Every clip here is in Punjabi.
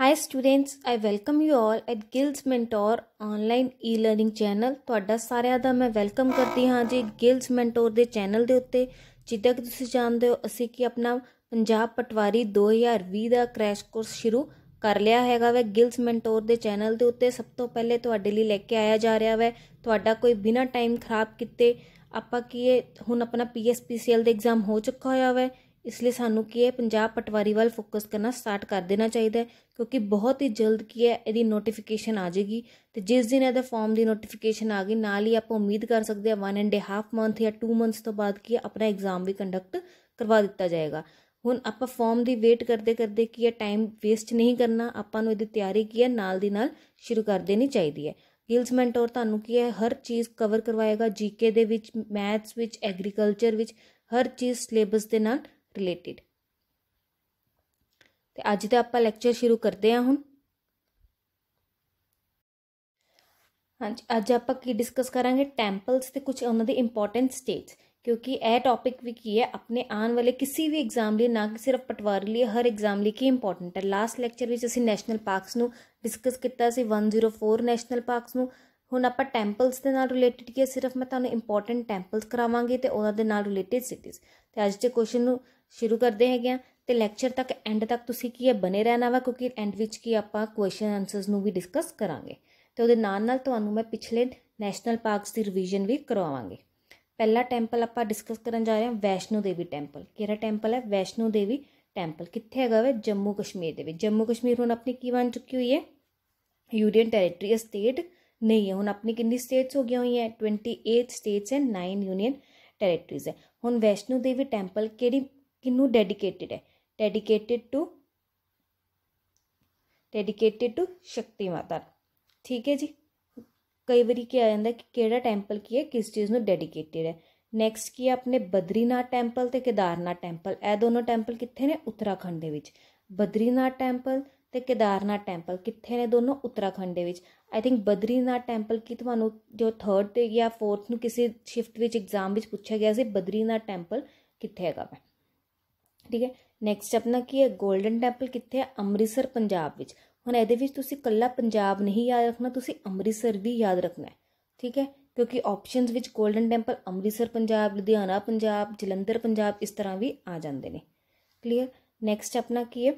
high students I welcome you all at ਗਿਲਸ mentor online e learning channel ਤੁਹਾਡਾ ਸਾਰਿਆਂ ਦਾ ਮੈਂ ਵੈਲਕਮ ਕਰਦੀ ਹਾਂ ਜੀ ਗਿਲਸ ਮੈਂਟੋਰ ਦੇ ਚੈਨਲ ਦੇ ਉੱਤੇ ਜਿੱਦਾਂ ਕਿ ਤੁਸੀਂ ਜਾਣਦੇ ਹੋ ਅਸੀਂ ਕਿ ਆਪਣਾ ਪੰਜਾਬ ਪਟਵਾਰੀ 2020 ਦਾ ਕ੍ਰੈਸ਼ ਕੋਰਸ ਸ਼ੁਰੂ ਕਰ ਲਿਆ ਹੈਗਾ ਵੈ ਗਿਲਸ ਮੈਂਟੋਰ ਦੇ ਚੈਨਲ ਦੇ ਉੱਤੇ ਸਭ ਤੋਂ ਪਹਿਲੇ ਤੁਹਾਡੇ ਲਈ ਲੈ ਕੇ ਆਇਆ ਜਾ ਰਿਹਾ ਵੈ ਤੁਹਾਡਾ ਕੋਈ ਬਿਨਾ ਟਾਈਮ ਖਰਾਬ ਕੀਤੇ ਆਪਾਂ ਕੀ ਹੁਣ ਆਪਣਾ ਪੀਐਸਪੀਸੀਐਲ ਦਾ ਐਗਜ਼ਾਮ ਹੋ ਚੁੱਕਾ ਹੋਇਆ ਵੈ ਇਸ ਲਈ ਸਾਨੂੰ ਕੀ ਹੈ ਪੰਜਾਬ ਪਟਵਾਰੀ ਵੱਲ ਫੋਕਸ ਕਰਨਾ ਸਟਾਰਟ ਕਰ ਦੇਣਾ ਚਾਹੀਦਾ ਕਿਉਂਕਿ ਬਹੁਤ ਹੀ ਜਲਦ ਕੀ ਹੈ ਇਹਦੀ ਨੋਟੀਫਿਕੇਸ਼ਨ ਆ ਜਾਏਗੀ ਤੇ ਜਿਸ ਦਿਨ ਇਹਦਾ ਫਾਰਮ ਦੀ ਨੋਟੀਫਿਕੇਸ਼ਨ ਆ ਗਈ ਨਾਲ ਹੀ ਆਪਾਂ ਉਮੀਦ ਕਰ ਸਕਦੇ ਹਾਂ 1 ਐਂਡ 1/2 ਮੰਥ ਜਾਂ 2 ਮੰਥਸ ਤੋਂ ਬਾਅਦ ਕੀ ਆਪਣਾ ਐਗਜ਼ਾਮ ਵੀ ਕੰਡਕਟ ਕਰਵਾ ਦਿੱਤਾ ਜਾਏਗਾ ਹੁਣ ਆਪਾਂ ਫਾਰਮ ਦੀ ਵੇਟ ਕਰਦੇ ਕਰਦੇ ਕੀ ਹੈ ਟਾਈਮ ਵੇਸਟ ਨਹੀਂ ਕਰਨਾ ਆਪਾਂ ਨੂੰ ਇਹਦੀ ਤਿਆਰੀ ਕੀ ਹੈ ਨਾਲ ਦੀ ਨਾਲ ਸ਼ੁਰੂ ਕਰ ਦੇਣੀ ਚਾਹੀਦੀ ਹੈ ਗਿਲਸ ਮੈਂਟੋਰ ਤੁਹਾਨੂੰ ਕੀ ਹੈ ਹਰ ਚੀਜ਼ ਕਵਰ ਕਰਵਾਏਗਾ ਜੀਕੇ ਦੇ ਵਿੱਚ ਮੈਥਸ ਵਿੱਚ ਐਗਰੀਕਲਚਰ ਵਿੱਚ ਹਰ ਚੀਜ਼ ਸਿਲੇਬਸ ਦੇ ਨਾਲ ਰਿਲੇਟਡ ਤੇ ਅੱਜ ਦਾ ਆਪਾਂ ਲੈਕਚਰ ਸ਼ੁਰੂ ਕਰਦੇ ਹਾਂ ਹੁਣ ਹਾਂਜੀ ਅੱਜ ਆਪਾਂ ਕੀ ਡਿਸਕਸ ਕਰਾਂਗੇ ਟੈਂਪਲਸ ਤੇ ਕੁਝ ਉਹਨਾਂ ਦੇ ਇੰਪੋਰਟੈਂਟ ਸਟੇਟਸ ਕਿਉਂਕਿ ਇਹ ਟੌਪਿਕ ਵੀ ਕੀ ਹੈ ਆਪਣੇ ਆਉਣ ਵਾਲੇ ਕਿਸੇ ਵੀ ਐਗਜ਼ਾਮ ਲਈ ਨਾ ਕਿ ਸਿਰਫ ਪਟਵਾਰੀ ਲਈ ਹਰ ਐਗਜ਼ਾਮ ਲਈ ਕੀ ਇੰਪੋਰਟੈਂਟ ਹੈ ਲਾਸਟ ਲੈਕਚਰ ਵਿੱਚ ਅਸੀਂ ਨੈਸ਼ਨਲ ਪਾਰਕਸ ਨੂੰ ਡਿਸਕਸ ਕੀਤਾ ਸੀ 104 ਨੈਸ਼ਨਲ ਪਾਰਕਸ ਨੂੰ ਹੁਣ ਆਪਾਂ ਟੈਂਪਲਸ ਦੇ ਨਾਲ ਰਿਲੇਟਡ ਕੀ ਸਿਰਫ ਮੈਂ ਤੁਹਾਨੂੰ ਇੰਪੋਰਟੈਂਟ ਟੈਂਪਲਸ ਕਰਾਵਾਂਗੀ ਤੇ ਉਹਨਾਂ ਦੇ ਨਾਲ ਰਿਲੇਟਡ ਸਿਟੀਜ਼ ਤੇ ਅੱਜ ਦੇ ਕੁਐਸਚਨ ਨੂੰ ਸ਼ੁਰੂ ਕਰਦੇ ਹੈਗੇ ਆ ਤੇ ਲੈਕਚਰ ਤੱਕ ਐਂਡ ਤੱਕ ਤੁਸੀਂ ਕੀ ਹੈ ਬਨੇ ਰਹਿਣਾ ਵਾ ਕਿਉਂਕਿ ਐਂਡ ਵਿੱਚ ਕੀ ਆਪਾਂ ਕੁਐਸਚਨ ਆਨਸਰਸ ਨੂੰ ਵੀ ਡਿਸਕਸ ਕਰਾਂਗੇ ਤੇ ਉਹਦੇ ਨਾਲ ਨਾਲ ਤੁਹਾਨੂੰ ਮੈਂ ਪਿਛਲੇ ਨੈਸ਼ਨਲ ਪਾਰਕਸ ਦੀ ਰਿਵੀਜ਼ਨ ਵੀ ਕਰਵਾਵਾਂਗੇ ਪਹਿਲਾ ਟੈਂਪਲ ਆਪਾਂ ਡਿਸਕਸ ਕਰਨ ਜਾ ਰਹੇ ਹਾਂ ਵੈਸ਼ਨੋ ਦੇਵੀ ਟੈਂਪਲ ਕਿਹੜਾ ਟੈਂਪਲ ਹੈ ਵੈਸ਼ਨੋ ਦੇਵੀ ਟੈਂਪਲ ਕਿੱਥੇ ਹੈਗਾ ਵੇ ਜੰਮੂ ਕਸ਼ਮੀਰ ਦੇ ਵਿੱਚ ਜੰਮੂ ਕਸ਼ਮੀਰ ਹੁਣ ਆਪਣੀ ਕੀ ਬਣ ਚੁੱਕੀ ਹੋਈ ਹੈ ਯੂਨੀਅਨ ਟੈਰੀਟਰੀ ਸਟੇਟ ਨਹੀਂ ਹੈ ਹੁਣ ਆਪਣੀ ਕਿੰਨੀ ਸਟੇਟਸ ਹੋ ਗਈਆਂ ਹੋਈਆਂ 28 ਸਟੇਟਸ ਐਂਡ 9 ਯੂਨੀਅਨ ਟੈਰੀਟਰੀਜ਼ ਹੈ ਹੁਣ ਵੈਸ਼ਨੂ ਦੇਵੀ ਟੈਂਪਲ ਕਿਹੜੀ ਕਿਨੂੰ ਡੈਡੀਕੇਟਿਡ ਹੈ dedicated to dedicated to Shakti ਮਾਤਾ ਠੀਕ ਹੈ ਜੀ ਕਈ ਵਾਰੀ ਕੀ ਆ ਜਾਂਦਾ ਕਿ ਕਿਹੜਾ ਟੈਂਪਲ ਕੀ ਹੈ ਕਿਸ ਚੀਜ਼ ਨੂੰ ਡੈਡੀਕੇਟਿਡ ਹੈ ਨੈਕਸਟ ਕੀ ਆਪਣੇ ਬਦਰੀਨਾਥ ਟੈਂਪਲ ਤੇ ਕੇਦਾਰਨਾਥ ਟੈਂਪਲ ਇਹ ਦੋਨੋਂ ਟੈਂਪਲ ਕਿੱਥੇ ਨੇ ਉੱਤਰਾਖੰਡ ਦੇ ਵਿੱਚ ਬਦਰੀਨਾਥ ਟੈਂਪਲ ਤੇ ਕੇਦਾਰਨਾਥ ਟੈਂਪਲ ਕਿੱਥੇ ਨੇ ਦੋਨੋਂ ਉੱਤਰਾਖੰਡ ਦੇ ਵਿੱਚ ਆਈ ਥਿੰਕ ਬਦਰੀਨਾਥ ਟੈਂਪਲ ਕੀ ਤੁਹਾਨੂੰ ਜੋ 3rd ਤੇ ਜਾਂ 4th ਨੂੰ ਕਿਸੇ ਸ਼ਿਫਟ ਵਿੱਚ ਐਗਜ਼ਾਮ ਵਿੱਚ ਪੁੱਛਿਆ ਗਿਆ ਸੀ ਬਦਰੀਨਾਥ ਟੈਂਪਲ ਕਿੱਥੇ ਹੈਗਾ ਵਾ ਠੀਕ ਹੈ ਨੈਕਸਟ ਆਪਣਾ ਕੀ ਹੈ 골ਡਨ ਟੈਂਪਲ ਕਿੱਥੇ ਹੈ ਅੰਮ੍ਰਿਤਸਰ ਪੰਜਾਬ ਵਿੱਚ ਹੁਣ ਇਹਦੇ ਵਿੱਚ ਤੁਸੀਂ ਕੱਲਾ ਪੰਜਾਬ ਨਹੀਂ ਯਾਦ ਰੱਖਣਾ ਤੁਸੀਂ ਅੰਮ੍ਰਿਤਸਰ ਵੀ ਯਾਦ ਰੱਖਣਾ ਠੀਕ ਹੈ ਕਿਉਂਕਿ ਆਪਸ਼ਨਸ ਵਿੱਚ 골ਡਨ ਟੈਂਪਲ ਅੰਮ੍ਰਿਤਸਰ ਪੰਜਾਬ ਲੁਧਿਆਣਾ ਪੰਜਾਬ ਜਲੰਧਰ ਪੰਜਾਬ ਇਸ ਤਰ੍ਹਾਂ ਵੀ ਆ ਜਾਂਦੇ ਨੇ ਕਲੀਅਰ ਨੈਕਸਟ ਆਪਣਾ ਕੀ ਹੈ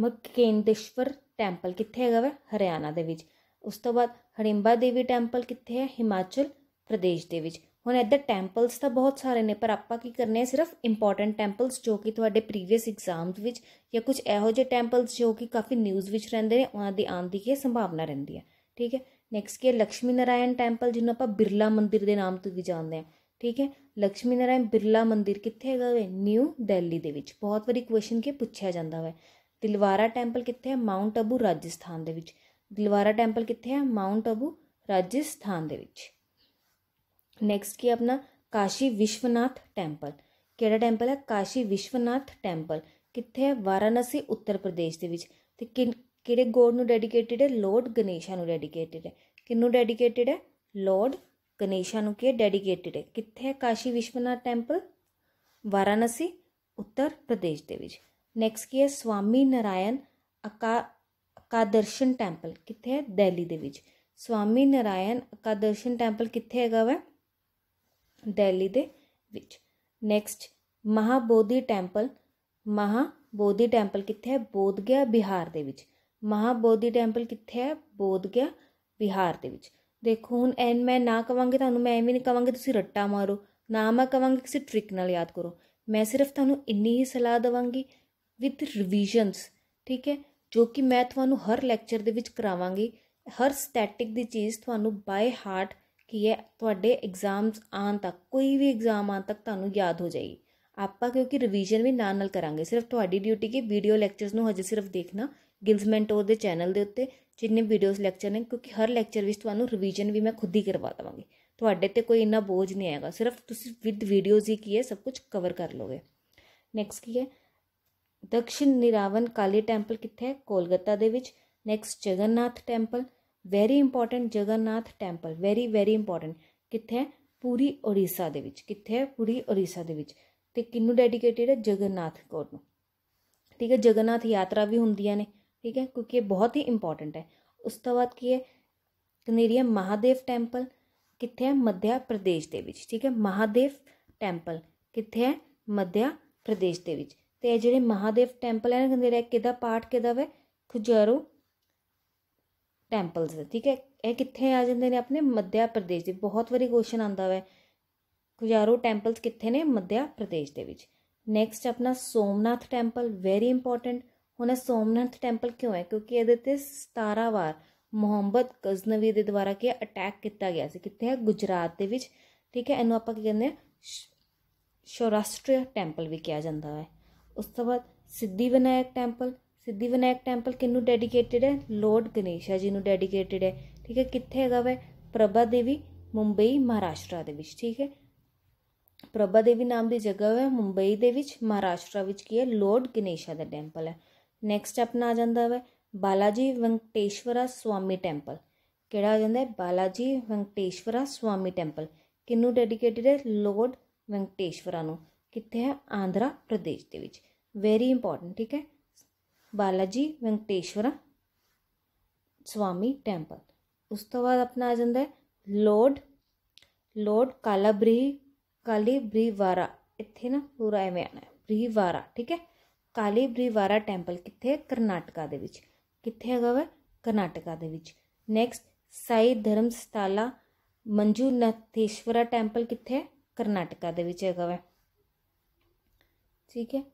ਮਕੇਂਦੇਸ਼ਵਰ ਟੈਂਪਲ ਕਿੱਥੇ ਹੈਗਾ ਵਾ ਹਰਿਆਣਾ ਦੇ ਵਿੱਚ ਉਸ ਤੋਂ ਬਾਅਦ ਹੜਿੰਬਾ ਦੇਵੀ ਟੈਂਪਲ ਕਿੱਥੇ ਹੈ ਹਿਮਾਚਲ ਪ੍ਰਦੇਸ਼ ਦੇ ਵਿੱਚ ਹੁਣ ਇੱਧਰ ਟੈਂਪਲਸ ਤਾਂ ਬਹੁਤ ਸਾਰੇ ਨੇ ਪਰ ਆਪਾਂ ਕੀ ਕਰਨੇ ਆ ਸਿਰਫ ਇੰਪੋਰਟੈਂਟ ਟੈਂਪਲਸ ਜੋ ਕਿ ਤੁਹਾਡੇ ਪ੍ਰੀਵੀਅਸ ਐਗਜ਼ਾਮਸ ਵਿੱਚ ਜਾਂ ਕੁਝ ਇਹੋ ਜਿਹੇ ਟੈਂਪਲਸ ਜੋ ਕਿ ਕਾਫੀ ਨਿਊਜ਼ ਵਿੱਚ ਰਹਿੰਦੇ ਨੇ ਉਹਨਾਂ ਦੀ ਆਉਣ ਦੀ ਕੀ ਸੰਭਾਵਨਾ ਰਹਿੰਦੀ ਹੈ ਠੀਕ ਹੈ ਨੈਕਸਟ ਕੀ ਹੈ ਲక్ష్ਮੀ ਨਾਰਾਇਣ ਟੈਂਪਲ ਜਿਹਨੂੰ ਆਪਾਂ ਬਿਰਲਾ ਮੰਦਿਰ ਦੇ ਨਾਮ ਤੋਂ ਵੀ ਜਾਣਦੇ ਹਾਂ ਠੀਕ ਹੈ ਲక్ష్ਮੀ ਨਾਰਾਇਣ ਬਿਰਲਾ ਮੰਦਿਰ ਕਿੱਥੇ ਹੈਗਾ ਵੇ ਨਿਊ ਦਿੱਲੀ ਦੇ ਵਿੱਚ ਬਹੁਤ ਵਾਰੀ ਕੁਐਸਚਨ ਕੇ ਪੁੱਛਿਆ ਜਾਂਦਾ ਵੇ ਦਿਲਵਾਰਾ ਟੈਂਪਲ ਕਿੱਥੇ ਹੈ ਮਾਉਂਟ ਅਬੂ ਰਾਜਸਥਾਨ ਦੇ ਵਿੱਚ ਦਿਲਵਾਰਾ ਟੈਂਪਲ ਕਿੱਥੇ ਹੈ ਮਾਉਂਟ ਅਬੂ ਰਾਜਸਥਾਨ ਦੇ ਵਿੱਚ ਨੈਕਸਟ ਕੀ ਆਪਣਾ ਕਾਸ਼ੀ ਵਿਸ਼ਵਨਾਥ ਟੈਂਪਲ ਕਿਹੜਾ ਟੈਂਪਲ ਹੈ ਕਾਸ਼ੀ ਵਿਸ਼ਵਨਾਥ ਟੈਂਪਲ ਕਿੱਥੇ ਹੈ ਵਾਰਾਨਸੀ ਉੱਤਰ ਪ੍ਰਦੇਸ਼ ਦੇ ਵਿੱਚ ਤੇ ਕਿਹੜੇ ਗੋਡ ਨੂੰ ਡੈਡੀਕੇਟਿਡ ਹੈ ਲਾਰਡ ਗਣੇਸ਼ਾ ਨੂੰ ਡੈਡੀਕੇਟਿਡ ਹੈ ਕਿੰਨੂੰ ਡੈਡੀਕੇਟਿਡ ਹੈ ਲਾਰਡ ਗਣੇਸ਼ਾ ਨੂੰ ਕੀ ਡੈਡੀਕੇਟਿਡ ਹੈ ਕਿੱਥੇ ਹੈ ਕਾਸ਼ੀ ਵਿਸ਼ਵਨਾਥ ਟੈਂਪਲ ਵਾਰਾਨਸੀ ਉੱਤਰ ਪ੍ਰਦੇਸ਼ ਦੇ ਵਿੱਚ ਨੈਕਸਟ ਕੀ ਹੈ ਸਵਾਮੀ ਨਾਰਾਇਣ ਅਕਾ ਅਕਾਦਰਸ਼ਨ ਟੈਂਪਲ ਕਿੱਥੇ ਹੈ ਦਿੱਲੀ ਦੇ ਵਿੱਚ ਸਵਾਮੀ ਨਾਰਾਇਣ ਅਕਾਦਰਸ਼ਨ ਟੈਂਪਲ ਕਿੱਥੇ ਹੈਗਾ ਵਾ ਦਿੱਲੀ ਦੇ ਵਿੱਚ next Mahabodhi temple Mahabodhi temple ਕਿੱਥੇ ਹੈ ਬੋਧਗਿਆ ਬਿਹਾਰ ਦੇ ਵਿੱਚ ਮਹਾਬੋਧੀ ਟੈਂਪਲ ਕਿੱਥੇ ਹੈ ਬੋਧਗਿਆ ਬਿਹਾਰ ਦੇ ਵਿੱਚ ਦੇਖੋ ਹੁਣ ਐਨ ਮੈਂ ਨਾ ਕਵਾਂਗੀ ਤੁਹਾਨੂੰ ਮੈਂ ਐਵੇਂ ਨਹੀਂ ਕਵਾਂਗੀ ਤੁਸੀਂ ਰੱਟਾ ਮਾਰੋ ਨਾ ਮੈਂ ਕਵਾਂਗੀ ਕਿਸੇ ਟ੍ਰਿਕ ਨਾਲ ਯਾਦ ਕਰੋ ਮੈਂ ਸਿਰਫ ਤੁਹਾਨੂੰ ਇੰਨੀ ਹੀ ਸਲਾਹ ਦਵਾਂਗੀ ਵਿਦ ਰਿਵੀਜ਼ਨਸ ਠੀਕ ਹੈ ਜੋ ਕਿ ਮੈਂ ਤੁਹਾਨੂੰ ਹਰ ਲੈਕਚਰ ਦੇ ਵਿੱਚ ਕਰਾਵਾਂਗੀ ਹਰ ਸਟੈਟਿਕ ਦੀ ਚੀਜ਼ ਤੁਹਾਨੂੰ ਬਾਈ ਹਾਰਟ ਕੀ ਹੈ ਤੁਹਾਡੇ ਐਗਜ਼ਾਮਸ ਆਨ ਤੱਕ ਕੋਈ ਵੀ ਐਗਜ਼ਾਮ ਆਨ ਤੱਕ ਤੁਹਾਨੂੰ ਯਾਦ ਹੋ ਜਾਏਗੀ ਆਪਾਂ ਕਿਉਂਕਿ ਰਿਵੀਜ਼ਨ ਵੀ ਨਾਲ ਨਾਲ ਕਰਾਂਗੇ ਸਿਰਫ ਤੁਹਾਡੀ ਡਿਊਟੀ ਕਿ ਵੀਡੀਓ ਲੈਕਚਰਸ ਨੂੰ ਹਜੇ ਸਿਰਫ ਦੇਖਣਾ ਗਿਲਸ ਮੈਂਟੋਰ ਦੇ ਚੈਨਲ ਦੇ ਉੱਤੇ ਜਿੰਨੇ ਵੀਡੀਓਜ਼ ਲੈਕਚਰ ਨੇ ਕਿਉਂਕਿ ਹਰ ਲੈਕਚਰ ਵਿੱਚ ਤੁਹਾਨੂੰ ਰਿਵੀਜ਼ਨ ਵੀ ਮੈਂ ਖੁਦ ਹੀ ਕਰਵਾ ਦਵਾਂਗੀ ਤੁਹਾਡੇ ਤੇ ਕੋਈ ਇੰਨਾ ਬੋਝ ਨਹੀਂ ਆਏਗਾ ਸਿਰਫ ਤੁਸੀਂ ਵਿਦ ਵੀਡੀਓਜ਼ ਹੀ ਕੀ ਹੈ ਸਭ ਕੁਝ ਕਵਰ ਕਰ ਲੋਗੇ ਨੈਕਸਟ ਕੀ ਹੈ ਦਕਸ਼ਿਨ ਨਿਰਾਵਨ ਕਾਲੀ ਟੈਂਪਲ ਕਿੱਥੇ ਹੈ ਕੋਲਕਾਤਾ ਦੇ ਵਿੱਚ next Jagannath temple very important Jagannath temple very very important ਕਿੱਥੇ ਹੈ ਪੂਰੀ ਓਰੀਸਾ ਦੇ ਵਿੱਚ ਕਿੱਥੇ ਹੈ ਪੂਰੀ ਓਰੀਸਾ ਦੇ ਵਿੱਚ ਤੇ ਕਿੰਨੂੰ ਡੈਡੀਕੇਟਿਡ ਹੈ ਜਗਨਨਾਥ ਕੋਰ ਨੂੰ ਠੀਕ ਹੈ ਜਗਨਨਾਥ ਯਾਤਰਾ ਵੀ ਹੁੰਦੀਆਂ ਨੇ ਠੀਕ ਹੈ ਕਿਉਂਕਿ ਇਹ ਬਹੁਤ ਹੀ ਇੰਪੋਰਟੈਂਟ ਹੈ ਉਸ ਤੋਂ ਬਾਅਦ ਕੀ ਹੈ ਕਨੇਰੀਆ ਮਹਾਦੇਵ ਟੈਂਪਲ ਕਿੱਥੇ ਹੈ ਮੱਧਿਆ ਪ੍ਰਦੇਸ਼ ਦੇ ਵਿੱਚ ਠੀਕ ਹੈ ਮਹਾਦੇਵ ਟੈਂਪਲ ਕਿੱਥੇ ਹੈ ਮੱਧਿਆ ਪ੍ਰਦੇਸ਼ ਦੇ ਵਿੱਚ ਤੇ ਜਿਹੜੇ ਮਹਾਦੇਵ ਟੈਂਪਲ ਹੈ ਕਹਿੰਦੇ ਰਹਿ ਕਿਦਾ ਪਾਠ ਕਿਦਾ ਵੇ ਖੁਜਾਰੂ ਟੈਂਪਲਸ ਠੀਕ ਹੈ ਇਹ ਕਿੱਥੇ ਆ ਜਾਂਦੇ ਨੇ ਆਪਣੇ ਮੱਧਿਆ ਪ੍ਰਦੇਸ਼ ਦੇ ਬਹੁਤ ਵਾਰੀ ਕੁਐਸਚਨ ਆਂਦਾ ਵੇ ਖੁਜਾਰੂ ਟੈਂਪਲਸ ਕਿੱਥੇ ਨੇ ਮੱਧਿਆ ਪ੍ਰਦੇਸ਼ ਦੇ ਵਿੱਚ ਨੈਕਸਟ ਆਪਣਾ ਸੋਮਨਾਥ ਟੈਂਪਲ ਵੈਰੀ ਇੰਪੋਰਟੈਂਟ ਹੁਣ ਇਹ ਸੋਮਨਾਥ ਟੈਂਪਲ ਕਿਉਂ ਹੈ ਕਿਉਂਕਿ ਇਹਦੇ ਤੇ 17 ਵਾਰ ਮੁਹੰਮਦ ਗਜ਼ਨਵੀ ਦੇ ਦੁਆਰਾ ਕਿ ਅਟੈਕ ਕੀਤਾ ਗਿਆ ਸੀ ਕਿੱਥੇ ਹੈ ਗੁਜਰਾਤ ਦੇ ਵਿੱਚ ਠੀਕ ਹੈ ਇਹਨੂੰ ਆਪਾਂ ਕੀ ਕਹਿੰਦੇ ਆ ਸ਼ੌਰਾਸ਼ਟਰੀ ਟੈਂਪਲ ਵੀ ਕਿਹਾ ਜਾਂਦਾ ਹੈ ਉਸ ਤੋਂ ਬਾਅਦ ਸਿੱਧੀ ਵਿਨਾਇਕ ਟੈਂਪਲ ਸਿੱਧੀ ਵਿਨਾਇਕ ਟੈਂਪਲ ਕਿੰਨੂੰ ਡੈਡੀਕੇਟਿਡ ਹੈ ਲਾਰਡ ਗਣੇਸ਼ਾ ਜੀ ਨੂੰ ਡੈਡੀਕੇਟਿਡ ਹੈ ਠੀਕ ਹੈ ਕਿੱਥੇ ਹੈਗਾ ਵੈ ਪ੍ਰਭਾ ਦੇਵੀ ਮੁੰਬਈ ਮਹਾਰਾਸ਼ਟਰ ਦੇ ਵਿੱਚ ਠੀਕ ਹੈ ਪ੍ਰਭਾ ਦੇਵੀ ਨਾਮ ਦੀ ਜਗ੍ਹਾ ਹੈ ਮੁੰਬਈ ਦੇ ਵਿੱਚ ਮਹਾਰਾਸ਼ਟਰ ਵਿੱਚ ਕੀ ਹੈ ਲਾਰਡ ਗਣੇਸ਼ਾ ਦਾ ਟੈਂਪਲ ਹੈ ਨੈਕਸਟ ਆਪਣਾ ਆ ਜਾਂਦਾ ਵੇ ਬਾਲਾਜੀ ਵੰਕਟੇਸ਼ਵਰਾ ਸਵਾਮੀ ਟੈਂਪਲ ਕਿਹੜਾ ਆ ਜਾਂਦਾ ਹੈ ਬਾਲਾਜੀ ਵੰਕਟੇਸ਼ਵਰਾ ਸਵਾਮੀ ਟੈਂਪਲ ਕਿੰਨੂੰ ਡੈਡੀਕੇਟਿਡ ਹੈ ਲਾਰਡ ਵੰਕਟੇਸ਼ਵਰਾ ਨੂੰ ਕਿੱਥੇ ਹੈ ਆਂਧਰਾ ਪ੍ਰਦੇਸ਼ ਦੇ ਵਿੱਚ ਵੈਰੀ ਇੰਪੋਰਟੈਂਟ ਠੀਕ ਹੈ ਬਾਲਾਜੀ ਵੈਂਕਟੇਸ਼ਵਰਾ ਸਵਾਮੀ ਟੈਂਪਲ ਉਸ ਤੋਂ ਬਾਅਦ ਆਪਣਾ ਆ ਜਾਂਦਾ ਹੈ ਲੋਡ ਲੋਡ ਕਾਲਾਬਰੀ ਕਾਲੀਬਰੀਵਾਰਾ ਇੱਥੇ ਨਾ ਪੂਰਾ ਐਵੇਂ ਆਣਾ ਹੈ ਬਰੀਵਾਰਾ ਠੀਕ ਹੈ ਕਾਲੀਬਰੀਵਾਰਾ ਟੈਂਪਲ ਕਿੱਥੇ ਹੈ ਕਰਨਾਟਕਾ ਦੇ ਵਿੱਚ ਕਿੱਥੇ ਹੈਗਾ ਵਾ ਕਰਨਾਟਕਾ ਦੇ ਵਿੱਚ ਨੈਕਸਟ ਸਾਈ ਧਰਮਸਥਾਲਾ ਮੰਜੂਨਾਥੇਸ਼ਵਰਾ ਟੈਂਪਲ ਕਿੱਥੇ ਹੈ ਕਰਨਾਟਕਾ ਦੇ ਵਿੱਚ ਹੈਗਾ ਵਾ ठीक है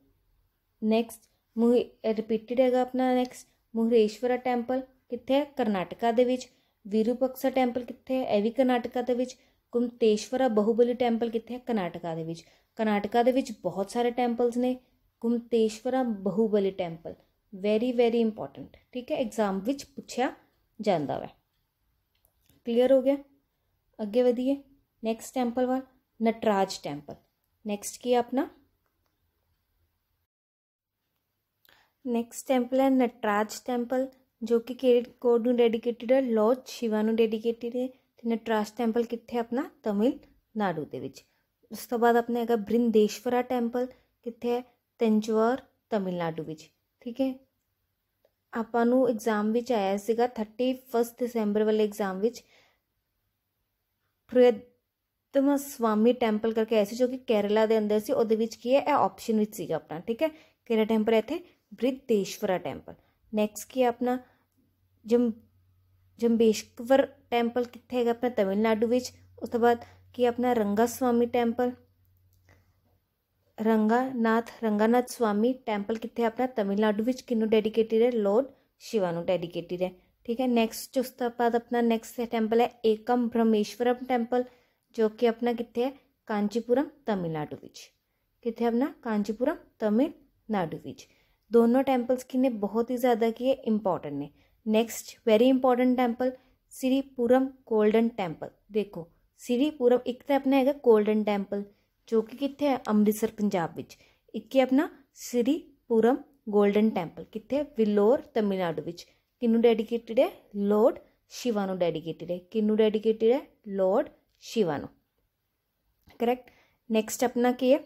नैक्सट मुह रिपीटिड है अपना नैक्स मुहरेश्वरा टैंपल कितने करनाटका देरूपक्सा टैंपल कितने ए भी करनाटका देमतेश्वरा बहुबली टैंपल कितने करनाटका देनाटका दे बहुत सारे टैंपल्स ने Gomateshwara Bahubali temple very very important ठीक है एग्जाम पूछा जाता वै क्लीयर हो गया अगे वधीए नैक्सट टैंपल वाल नटराज टैंपल नैक्सट की अपना ਨੈਕਸਟ ਟੈਂਪਲ ਹੈ ਨਟਰਾਜ ਟੈਂਪਲ ਜੋ ਕਿ ਕੇਰਟ ਕੋਡ ਨੂੰ ਡੈਡੀਕੇਟਿਡ ਹੈ ਲਾਰਡ ਸ਼ਿਵਾ ਨੂੰ ਡੈਡੀਕੇਟਿਡ ਹੈ ਤੇ ਨਟਰਾਜ ਟੈਂਪਲ ਕਿੱਥੇ ਆਪਣਾ ਤਮਿਲ ਨਾਡੂ ਦੇ ਵਿੱਚ ਉਸ ਤੋਂ ਬਾਅਦ ਆਪਣੇ ਹੈਗਾ ਬ੍ਰਿੰਦੇਸ਼ਵਰਾ ਟੈਂਪਲ ਕਿੱਥੇ ਹੈ ਤੰਜਵਰ ਤਮਿਲਨਾਡੂ ਵਿੱਚ ਠੀਕ ਹੈ ਆਪਾਂ ਨੂੰ ਐਗਜ਼ਾਮ ਵਿੱਚ ਆਇਆ ਸੀਗਾ 31 ਦਸੰਬਰ ਵਾਲੇ ਐਗਜ਼ਾਮ ਵਿੱਚ ਪ੍ਰਿਯਤਮ ਸਵਾਮੀ ਟੈਂਪਲ ਕਰਕੇ ਐਸੀ ਜੋ ਕਿ ਕੇਰਲਾ ਦੇ ਅੰਦਰ ਸੀ ਉਹਦੇ ਵਿੱਚ ਕੀ ਹੈ ਇਹ ਆਪਸ਼ਨ ਵਿੱਚ ਸੀਗਾ ਆਪਣਾ ਠੀਕ ਹੈ ਕਿਹੜਾ ਟੈਂਪਲ ਇੱਥੇ बृद्धेश्वरा टैंपल नेक्स्ट की अपना जम जम्बेश्वर टैंपल कितने है अपना तमिलनाडु ਵਿੱਚ ਉਸ बाद की अपना रंगा स्वामी ਸਵਾਮੀ रंगा नाथ स्वामी टेंपल ਟੈਂਪਲ अपना तमिलनाडु ਤਮਿਲਨਾਡੂ ਵਿੱਚ ਕਿਨੂੰ ਡੈਡੀਕੇਟਿਡ ਹੈ ਲਾਰਡ ਸ਼ਿਵਾ ਨੂੰ ठीक है नेक्स्ट उसके बाद अपना नेक्स्ट टैंपल है एकम ब्रह्मेश्वरम टेंपल जो कि अपना कितने है कांचीपुरम तमिलनाडु कितने अपना कांचीपुरम तमिलनाडु दोनों टेम्पल्स की ने बहुत ही ज़्यादा की है इम्पॉर्टेंट ने next very important temple Sripuram golden temple देखो श्रीपुरम एक तो अपना हैगा गोल्डन ਟੈਂਪਲ ਜੋ ਕਿ ਕਿੱਥੇ ਹੈ ਅੰਮ੍ਰਿਤਸਰ ਪੰਜਾਬ ਵਿੱਚ ਇੱਕੇ ਆਪਣਾ ਸ੍ਰੀਪੁਰਮ ਗੋਲਡਨ ਟੈਂਪਲ ਕਿੱਥੇ ਵਿਲੋਰ ਤਮਿਲਨਾਡੂ ਵਿੱਚ ਕਿਨੂੰ ਡੈਡੀਕੇਟਿਡ ਹੈ ਲਾਰਡ ਸ਼ਿਵਾ ਨੂੰ ਡੈਡੀਕੇਟਿਡ ਹੈ ਕਿਨੂੰ ਡੈਡੀਕੇਟਿਡ ਹੈ ਲਾਰਡ ਸ਼ਿਵਾ ਨੂੰ ਕਰੈਕਟ ਨੈਕਸਟ ਆਪਣਾ ਕੀ ਹੈ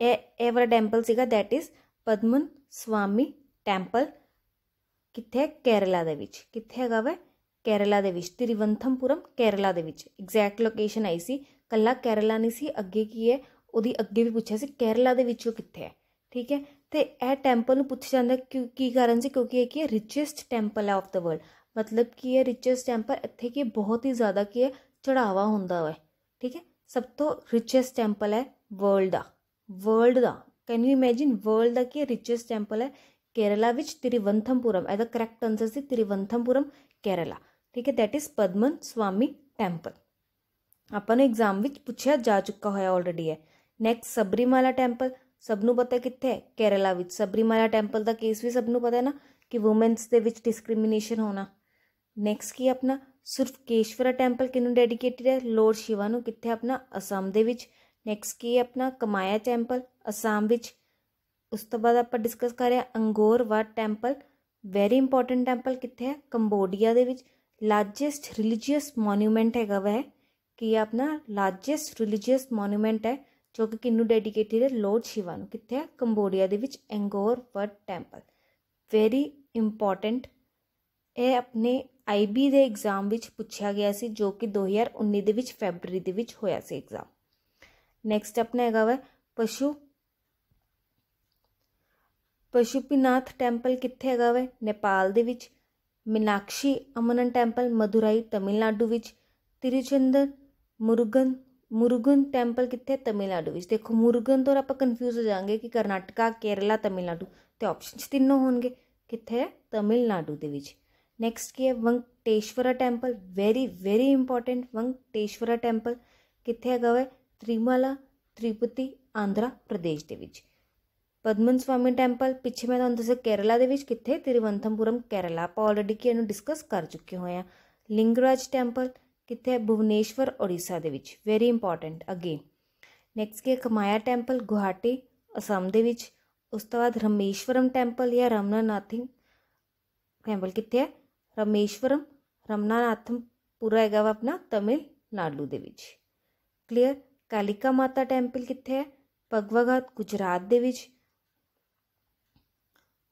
ਇਹ ਵਾਲਾ ਟੈਂਪਲ ਸੀਗਾ ਥੈਟ ਇਜ਼ ਪਦਮਨ ਸਵਾਮੀ ਟੈਂਪਲ ਕਿੱਥੇ ਕੇਰਲਾ ਦੇ ਵਿੱਚ ਕਿੱਥੇ ਹੈਗਾ ਵਾ ਕੇਰਲਾ ਦੇ ਵਿੱਚ ਤਿਰਵੰਥਮਪੁਰਮ ਕੇਰਲਾ ਦੇ ਵਿੱਚ ਐਗਜ਼ੈਕਟ ਲੋਕੇਸ਼ਨ ਆਈ ਸੀ ਕੱਲਾ ਕੇਰਲਾ ਨਹੀਂ ਸੀ ਅੱਗੇ ਕੀ ਹੈ ਉਹਦੀ ਅੱਗੇ ਵੀ ਪੁੱਛਿਆ ਸੀ ਕੇਰਲਾ ਦੇ ਵਿੱਚੋਂ ਕਿੱਥੇ ਹੈ ਠੀਕ ਹੈ ਤੇ ਇਹ ਟੈਂਪਲ ਨੂੰ ਪੁੱਛਿਆ ਜਾਂਦਾ ਕਿ ਕੀ ਕਾਰਨ ਸੀ ਕਿਉਂਕਿ ਇਹ ਕੀ ਹੈ richest temple of the world ਮਤਲਬ ਕੀ ਹੈ ਰਿਚੈਸਟ ਟੈਂਪਲ ਇੱਥੇ ਕੀ ਬਹੁਤ ਹੀ ਜ਼ਿਆਦਾ ਕੀ ਹੈ ਚੜਾਵਾ ਹੁੰਦਾ ਹੈ ਠੀਕ ਹੈ ਸਭ ਤੋਂ ਰਿਚੈਸਟ ਟੈਂਪਲ ਹੈ ਵਰਲਡ ਦਾ ਵਰਲਡ ਦਾ ਕੈਨ ਯੂ ਇਮੇਜਿਨ ਵਰਲਡ ਦਾ ਕੀ ਰਿਚੈਸਟ ਟੈਂਪਲ ਹੈ ਕੇਰਲਾ ਵਿੱਚ ਤਿਰਵੰਥਮਪੁਰਮ ਇਹਦਾ ਕਰੈਕਟ ਆਨਸਰ ਸੀ ਤ੍ਰਿਵੰਥਮਪੁਰਮ ਕੇਰਲਾ ਠੀਕ ਹੈ ਥੈਟ ਇਜ਼ ਪਦਮਨ ਸਵਾਮੀ ਟੈਂਪਲ ਆਪਾਂ ਨੂੰ ਐਗਜ਼ਾਮ ਵਿੱਚ ਪੁੱਛਿਆ ਜਾ ਚੁੱਕਾ ਹੋਇਆ ਆਲਰੇਡੀ ਹੈ ਨੈਕਸਟ ਸਬਰੀਮਾਲਾ ਟੈਂਪਲ ਸਭ ਨੂੰ ਪਤਾ ਕਿੱਥੇ ਹੈ ਕੇਰਲਾ ਵਿੱਚ ਸਬਰੀਮਾਲਾ ਟੈਂਪਲ ਦਾ ਕੇਸ ਵੀ ਸਭ ਨੂੰ ਪਤਾ ਹੈ ਨਾ ਕਿ ਔਮਨਸ ਦੇ ਵਿੱਚ ਡਿਸਕ੍ਰਿਮੀਨੇਸ਼ਨ ਹੋਣਾ ਨੈਕਸਟ ਕੀ ਆਪਣਾ ਸਿਰਫ ਕੇਸ਼ਵਰਾ ਟੈਂਪਲ ਕਿਨੂੰ ਡੈਡੀਕੇਟਿਡ ਹੈ ਲੋਰਡ ਸ਼ਿਵਾ ਨੂੰ ਕਿੱਥੇ ਆਪਣਾ ਅਸਾਮ ਦੇ ਵਿੱਚ ਨੈਕਸਟ ਕੀ ਆਪਣਾ ਕਮਾਇਆ ਟੈਂਪਲ ਅਸਾਮ ਵਿੱਚ ਉਸ ਤੋਂ ਬਾਅਦ ਆਪਾਂ ਡਿਸਕਸ ਕਰਿਆ Angkor Wat temple very important temple ਕਿੱਥੇ ਹੈ ਕੰਬੋਡੀਆ ਦੇ ਵਿੱਚ ਲਾਰਜੈਸਟ ਰਿਲੀਜੀਅਸ ਮੋਨੂਮੈਂਟ ਹੈਗਾ ਵਾ ਕਿ ਆਪਣਾ ਲਾਰਜੈਸਟ ਰਿਲੀਜੀਅਸ ਮੋਨੂਮੈਂਟ ਹੈ ਜੋ ਕਿ ਕਿੰਨੂ ਡੈਡੀਕੇਟਿਡ ਹੈ ਲੋਰਡ ਸ਼ਿਵਾ ਨੂੰ ਕਿੱਥੇ ਹੈ ਕੰਬੋਡੀਆ ਦੇ ਵਿੱਚ Angkor Wat temple very important ਇਹ ਆਪਣੇ ਆਈਬੀ ਦੇ ਐਗਜ਼ਾਮ ਵਿੱਚ ਪੁੱਛਿਆ ਗਿਆ ਸੀ ਜੋ ਕਿ 2019 ਦੇ ਵਿੱਚ ਫੈਬਰੀ ਦੇ ਵਿੱਚ ਹੋਇਆ ਸੀ ਐਗਜ਼ਾਮ ਨੈਕਸਟ ਆਪਣਾ ਹੈਗਾ ਵਾ ਪਸ਼ੂ ਪਸ਼ੂਪੀਨਾਥ ਟੈਂਪਲ ਕਿੱਥੇ ਹੈਗਾ ਵਾ ਨੇਪਾਲ ਦੇ ਵਿੱਚ ਮਿਨਾਕਸ਼ੀ ਅਮਨਨ ਟੈਂਪਲ ਮਧੁਰਾਈ ਤਮਿਲਨਾਡੂ ਵਿੱਚ ਤਿਰੁਚੰਦਰ ਮੁਰਗਨ ਮੁਰਗਨ ਟੈਂਪਲ ਕਿੱਥੇ ਤਮਿਲਨਾਡੂ ਵਿੱਚ ਦੇਖੋ ਮੁਰਗਨ ਤੋਂ ਆਪਾਂ ਕਨਫਿਊਜ਼ ਹੋ ਜਾਾਂਗੇ ਕਿ ਕਰਨਾਟਕਾ ਕੇਰਲਾ ਤਮਿਲਨਾਡੂ ਤੇ ਆਪਸ਼ਨਸ ਤਿੰਨੋਂ ਹੋਣਗੇ ਕਿੱਥੇ ਤਮਿਲਨਾਡੂ ਦੇ ਵਿੱਚ ਨੈਕਸਟ ਕੀ ਹੈ Venkateswara temple very very important Venkateswara temple ਕਿੱਥੇ ਹੈਗਾ ਵੇ ਤ੍ਰਿਮਾਲਾ ਤ੍ਰਿਪਤੀ ਆਂਧਰਾ ਪ੍ਰਦੇਸ਼ ਦੇ ਵਿੱਚ ਪਦਮਨ ਸਵਾਮੀ ਟੈਂਪਲ ਪਿੱਛੇ ਮੈਂ ਤੁਹਾਨੂੰ ਦੱਸਿਆ ਕੇਰਲਾ ਦੇ ਵਿੱਚ ਕਿੱਥੇ ਤਿਰਵੰਥਮਪੁਰਮ ਕੇਰਲਾ ਆਪਾਂ ਆਲਰੇਡੀ ਕਿ ਇਹਨੂੰ ਡਿਸਕਸ ਕਰ ਚੁੱਕੇ ਹੋਏ ਆ ਲਿੰਗਰਾਜ ਟੈਂਪਲ ਕਿੱਥੇ ਹੈ ਭੁਵਨੇਸ਼ਵਰ ਓਡੀਸ਼ਾ ਦੇ ਵਿੱਚ ਵੈਰੀ ਇੰਪੋਰਟੈਂਟ ਅਗੇਨ ਨੈਕਸਟ ਕੇ ਕਮਾਇਆ ਟੈਂਪਲ ਗੁਹਾਟੀ ਅਸਮ ਦੇ ਵਿੱਚ ਉਸ ਤੋਂ ਬਾਅਦ ਰਮੇਸ਼ਵਰਮ ਟੈਂਪਲ ਜਾਂ ਰਮਨਾਨਾਥਿੰਗ ਟੈਂਪਲ ਕਿੱਥੇ ਹੈ ਰਮੇਸ਼ਵਰਮ ਰਮਨਾਨਾਥਮ ਪੂਰਾ ਹੈਗਾ ਆਪਣਾ ਤਮਿਲਨਾਡੂ ਦੇ ਵਿੱਚ ਕਲੀਅਰ ਕਾਲਿਕਾ ਮਾਤਾ ਟੈਂਪਲ ਕਿੱਥੇ ਹੈ ਪਗਵਗਤ ਗੁਜਰਾਤ ਦੇ ਵਿੱਚ